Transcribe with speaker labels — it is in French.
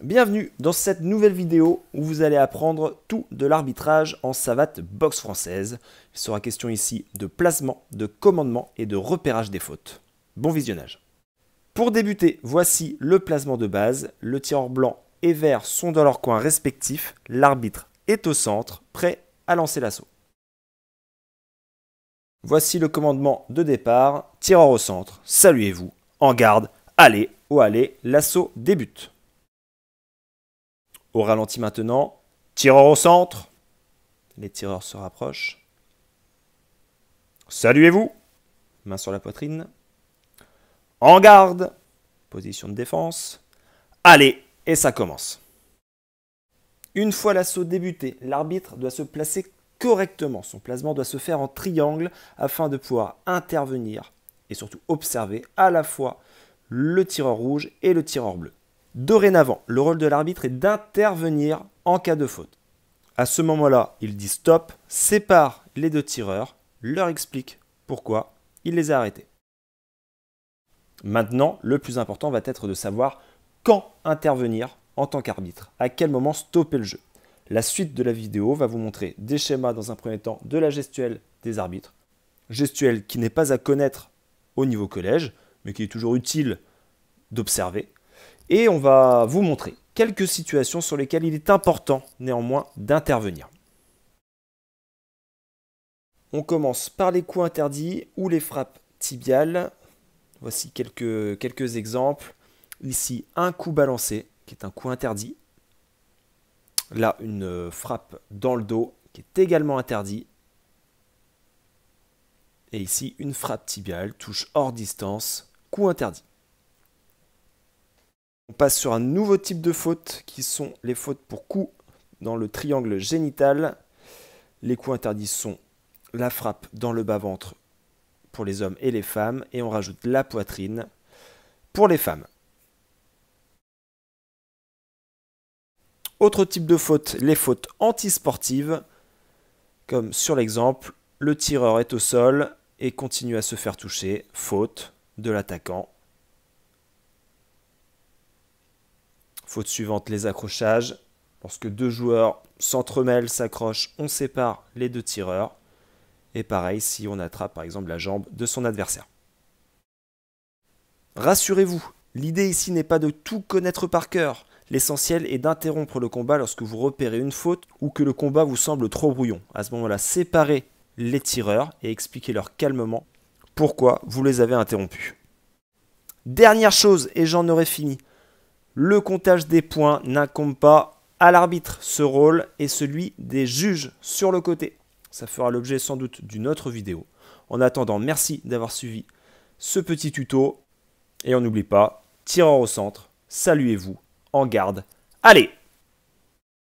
Speaker 1: Bienvenue dans cette nouvelle vidéo où vous allez apprendre tout de l'arbitrage en savate boxe française. Il sera question ici de placement, de commandement et de repérage des fautes. Bon visionnage. Pour débuter, voici le placement de base. Le tireur blanc et vert sont dans leurs coins respectifs. L'arbitre est au centre, prêt à lancer l'assaut. Voici le commandement de départ. Tireur au centre, saluez-vous, en garde, allez, oh allez, l'assaut débute. Au ralenti maintenant. Tireur au centre. Les tireurs se rapprochent. Saluez-vous. Main sur la poitrine. En garde. Position de défense. Allez, et ça commence. Une fois l'assaut débuté, l'arbitre doit se placer correctement. Son placement doit se faire en triangle afin de pouvoir intervenir et surtout observer à la fois le tireur rouge et le tireur bleu. Dorénavant, le rôle de l'arbitre est d'intervenir en cas de faute. À ce moment-là, il dit stop, sépare les deux tireurs, leur explique pourquoi il les a arrêtés. Maintenant, le plus important va être de savoir quand intervenir en tant qu'arbitre, à quel moment stopper le jeu. La suite de la vidéo va vous montrer des schémas dans un premier temps de la gestuelle des arbitres, gestuelle qui n'est pas à connaître au niveau collège, mais qui est toujours utile d'observer et on va vous montrer quelques situations sur lesquelles il est important néanmoins d'intervenir. On commence par les coups interdits ou les frappes tibiales. Voici quelques, exemples. Ici, un coup balancé, qui est un coup interdit. Là, une frappe dans le dos, qui est également interdit. Et ici, une frappe tibiale, touche hors distance, coup interdit. On passe sur un nouveau type de faute qui sont les fautes pour coups dans le triangle génital. Les coups interdits sont la frappe dans le bas-ventre pour les hommes et les femmes et on rajoute la poitrine pour les femmes. Autre type de faute, les fautes antisportives, comme sur l'exemple, le tireur est au sol et continue à se faire toucher, faute de l'attaquant Faute suivante, les accrochages. Lorsque deux joueurs s'entremêlent, s'accrochent, on sépare les deux tireurs. Et pareil si on attrape par exemple la jambe de son adversaire. Rassurez-vous, l'idée ici n'est pas de tout connaître par cœur. L'essentiel est d'interrompre le combat lorsque vous repérez une faute ou que le combat vous semble trop brouillon. À ce moment-là, séparez les tireurs et expliquez-leur calmement pourquoi vous les avez interrompus. Dernière chose, et j'en aurai fini, le comptage des points n'incombe pas à l'arbitre. Ce rôle est celui des juges sur le côté. Ça fera l'objet sans doute d'une autre vidéo. En attendant, merci d'avoir suivi ce petit tuto. Et on n'oublie pas, tireur au centre, saluez-vous, en garde. Allez